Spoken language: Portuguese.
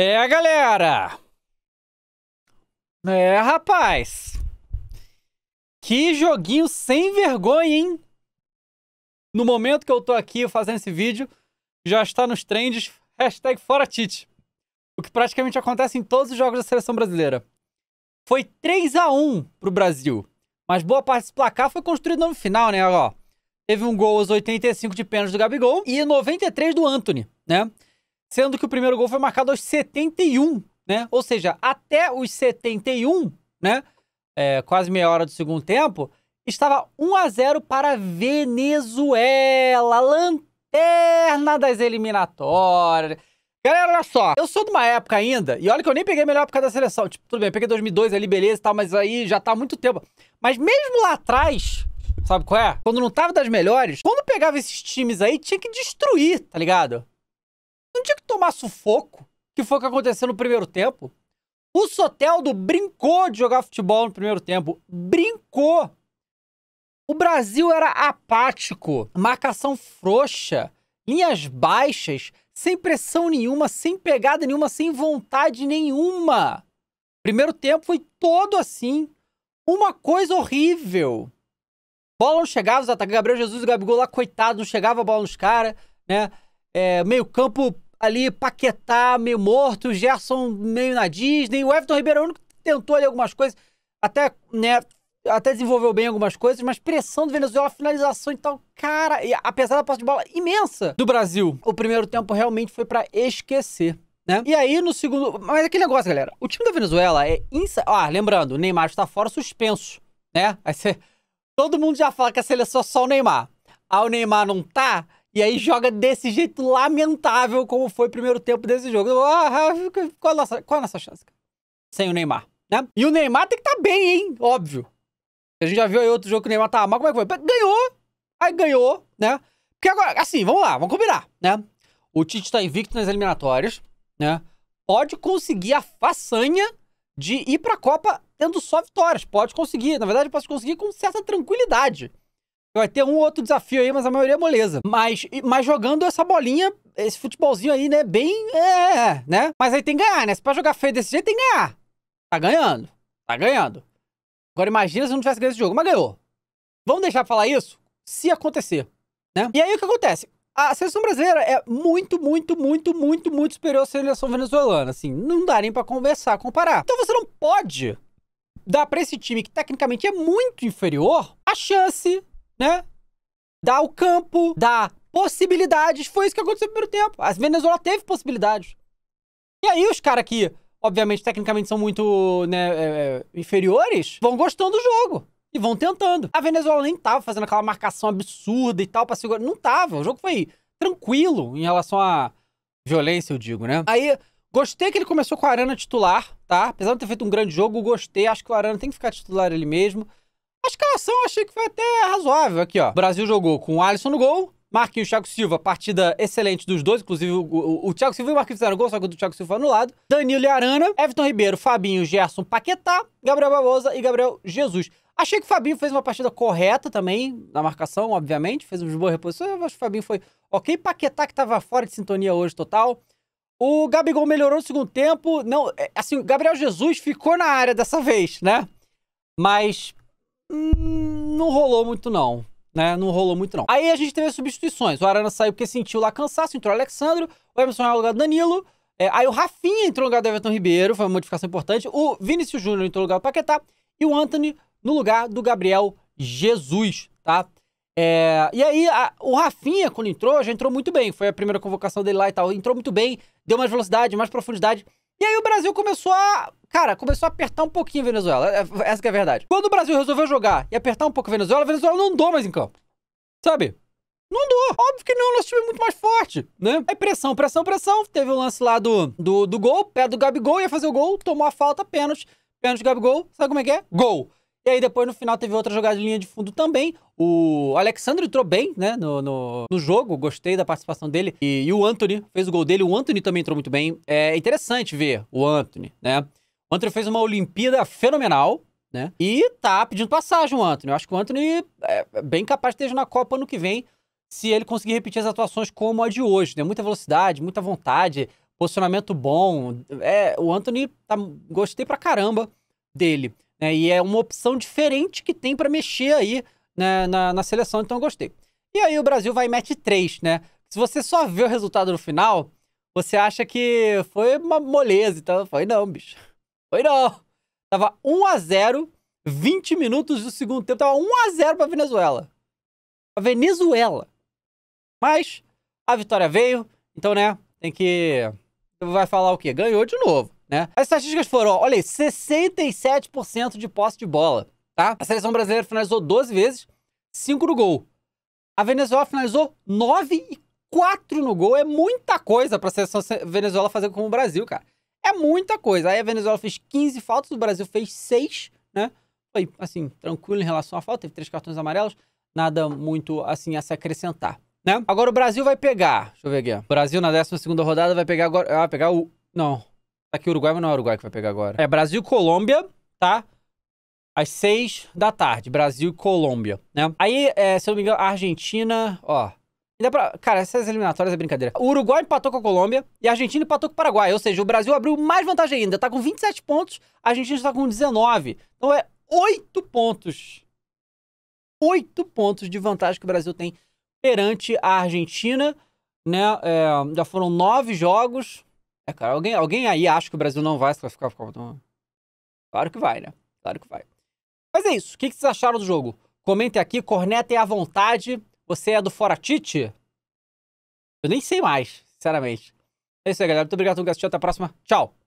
É, galera! É, rapaz! Que joguinho sem vergonha, hein? No momento que eu tô aqui fazendo esse vídeo, já está nos trends hashtag fora Tite. O que praticamente acontece em todos os jogos da seleção brasileira. Foi 3 a 1 pro Brasil. Mas boa parte desse placar foi construído no final, né? Ó, teve um gol aos 85 de pênalti do Gabigol e 93 do Anthony, né? sendo que o primeiro gol foi marcado aos 71, né? Ou seja, até os 71, né? É, quase meia hora do segundo tempo, estava 1 a 0 para a Venezuela, lanterna das eliminatórias. Galera, olha só, eu sou de uma época ainda, e olha que eu nem peguei a melhor época da seleção. Tipo, tudo bem, peguei 2002 ali, beleza e tal, mas aí já tá há muito tempo. Mas mesmo lá atrás, sabe qual é? Quando não tava das melhores, quando pegava esses times aí, tinha que destruir, tá ligado? não tinha que tomar sufoco, que foi o que aconteceu no primeiro tempo. O Soteldo brincou de jogar futebol no primeiro tempo. Brincou! O Brasil era apático, marcação frouxa, linhas baixas, sem pressão nenhuma, sem pegada nenhuma, sem vontade nenhuma. Primeiro tempo foi todo assim. Uma coisa horrível. Bola não chegava, os ataques. Gabriel Jesus e o Gabigol lá, coitado, não chegava a bola nos caras, né? É, meio campo ali Paquetá meio morto, Gerson meio na Disney, o Everton Ribeiro é o único que tentou ali algumas coisas, até, né, até desenvolveu bem algumas coisas, mas pressão do Venezuela, finalização e tal, cara, e apesar da posse de bola imensa do Brasil, o primeiro tempo realmente foi para esquecer. Né? E aí, no segundo. Mas aquele negócio, galera. O time da Venezuela é. Insa... Ah, lembrando, o Neymar está fora suspenso. Né? Aí você. Todo mundo já fala que a seleção é só o Neymar. Ah, o Neymar não tá? E aí joga desse jeito lamentável como foi o primeiro tempo desse jogo. Ah, ah, qual a nossa, qual a nossa chance? Sem o Neymar, né? E o Neymar tem que estar tá bem, hein? Óbvio. A gente já viu aí outro jogo que o Neymar tá mal. Como é que foi? Ganhou. Aí ganhou, né? Porque agora, assim, vamos lá, vamos combinar, né? O Tite tá invicto nas eliminatórias, né? Pode conseguir a façanha de ir pra Copa tendo só vitórias. Pode conseguir. Na verdade, pode conseguir com certa tranquilidade. Vai ter um ou outro desafio aí, mas a maioria é moleza. Mas, mas jogando essa bolinha, esse futebolzinho aí, né? Bem. É, é, é, né? Mas aí tem que ganhar, né? Se pra jogar feio desse jeito, tem que ganhar. Tá ganhando. Tá ganhando. Agora imagina se não tivesse ganho esse jogo, mas ganhou. Vamos deixar pra falar isso se acontecer, né? E aí o que acontece? A seleção brasileira é muito, muito, muito, muito, muito superior à seleção venezuelana, assim, não dá nem pra conversar, comparar. Então você não pode dar pra esse time que tecnicamente é muito inferior a chance né? Dá o campo, dá possibilidades. Foi isso que aconteceu no primeiro tempo. A Venezuela teve possibilidades. E aí os caras que, obviamente, tecnicamente são muito né, é, é, inferiores, vão gostando do jogo. E vão tentando. A Venezuela nem tava fazendo aquela marcação absurda e tal pra segurar. Não tava. O jogo foi tranquilo em relação à violência, eu digo, né? Aí, gostei que ele começou com a Arana titular, tá? Apesar de ter feito um grande jogo, gostei. Acho que o Arana tem que ficar titular ele mesmo. A escalação eu achei que foi até razoável aqui, ó. O Brasil jogou com o Alisson no gol, Marquinhos, Thiago Silva, partida excelente dos dois, inclusive o, o, o Thiago Silva e o Marquinhos fizeram gol, só que o do Thiago Silva anulado. Danilo e Arana, Everton Ribeiro, Fabinho, Gerson, Paquetá, Gabriel Barbosa e Gabriel Jesus. Achei que o Fabinho fez uma partida correta também, na marcação, obviamente, fez umas boas reposições, acho que o Fabinho foi ok. Paquetá que tava fora de sintonia hoje total. O Gabigol melhorou no segundo tempo, não, é, assim, o Gabriel Jesus ficou na área dessa vez, né? Mas Hum, não rolou muito, não. Né? Não rolou muito, não. Aí a gente teve as substituições. O Arana saiu porque sentiu lá cansaço, entrou o Alexandre, o Emerson é o lugar do Danilo. É, aí o Rafinha entrou no lugar do Everton Ribeiro, foi uma modificação importante. O Vinícius Júnior entrou no lugar do Paquetá. E o Anthony no lugar do Gabriel Jesus, tá? É, e aí, a, o Rafinha, quando entrou, já entrou muito bem. Foi a primeira convocação dele lá e tal. Entrou muito bem, deu mais velocidade, mais profundidade. E aí o Brasil começou a cara, começou a apertar um pouquinho a Venezuela. É, essa é a verdade. Quando o Brasil resolveu jogar e apertar um pouco a Venezuela, a Venezuela não andou mais em campo. Sabe? Não andou. Óbvio que não, nosso time é muito mais forte, né? Aí pressão, pressão, pressão. Teve o um lance lá do, do, do gol, pé do Gabigol, ia fazer o gol, tomou a falta, pênalti. Pênalti do Gabigol, sabe como é que é? Gol. E aí depois no final teve outra jogada de linha de fundo também. O Alexandre entrou bem, né, no, no, no jogo, gostei da participação dele. E, e, o Anthony fez o gol dele, o Anthony também entrou muito bem. É interessante ver o Anthony, né? O Anthony fez uma Olimpíada fenomenal, né? E tá pedindo passagem o Anthony. Eu acho que o Anthony é bem capaz de esteja na Copa ano que vem, se ele conseguir repetir as atuações como a de hoje, né? Muita velocidade, muita vontade, posicionamento bom. É, o Anthony tá, gostei pra caramba dele. Né? E é uma opção diferente que tem para mexer aí né, na, na seleção, então eu gostei. E aí o Brasil vai e mete 3, né? Se você só vê o resultado no final, você acha que foi uma moleza. Então, foi não, bicho. Foi não. Tava 1 a 0 20 minutos do segundo tempo. Tava 1 a 0 pra Venezuela. A Venezuela. Mas a vitória veio. Então, né, tem que... Vai falar o quê? Ganhou de novo né? As estatísticas foram, ó, olha aí, 67% de posse de bola, tá? A seleção brasileira finalizou 12 vezes, 5 no gol. A Venezuela finalizou 9 e 4 no gol. É muita coisa para a seleção Venezuela fazer como o Brasil, cara. É muita coisa. Aí a Venezuela fez 15 faltas, o Brasil fez 6, né? Foi, assim, tranquilo em relação à falta, teve três cartões amarelos, nada muito, assim, a se acrescentar. Né? Agora o Brasil vai pegar. Deixa eu ver aqui. O Brasil na 12 rodada vai pegar agora. Ah, vai pegar o. Não. Tá aqui Uruguai, mas não é Uruguai que vai pegar agora. É Brasil Colômbia, tá? Às seis da tarde. Brasil e Colômbia, né? Aí, é, se eu não me engano, Argentina, ó. Ainda pra... Cara, essas eliminatórias é brincadeira. O Uruguai empatou com a Colômbia e a Argentina empatou com o Paraguai. Ou seja, o Brasil abriu mais vantagem ainda. Tá com 27 pontos, a Argentina está com 19. Então é oito pontos. oito pontos de vantagem que o Brasil tem perante a Argentina. Né? É, já foram nove jogos, é, cara, alguém, alguém aí acha que o Brasil não vai se classificar para a Claro que vai, né? Claro que vai. Mas é isso. O que, que vocês acharam do jogo? Comentem aqui, cornetem à vontade. Você é do Fora Tite? Eu nem sei mais, sinceramente. É isso aí, galera. Muito obrigado por assistir. Até a próxima. Tchau.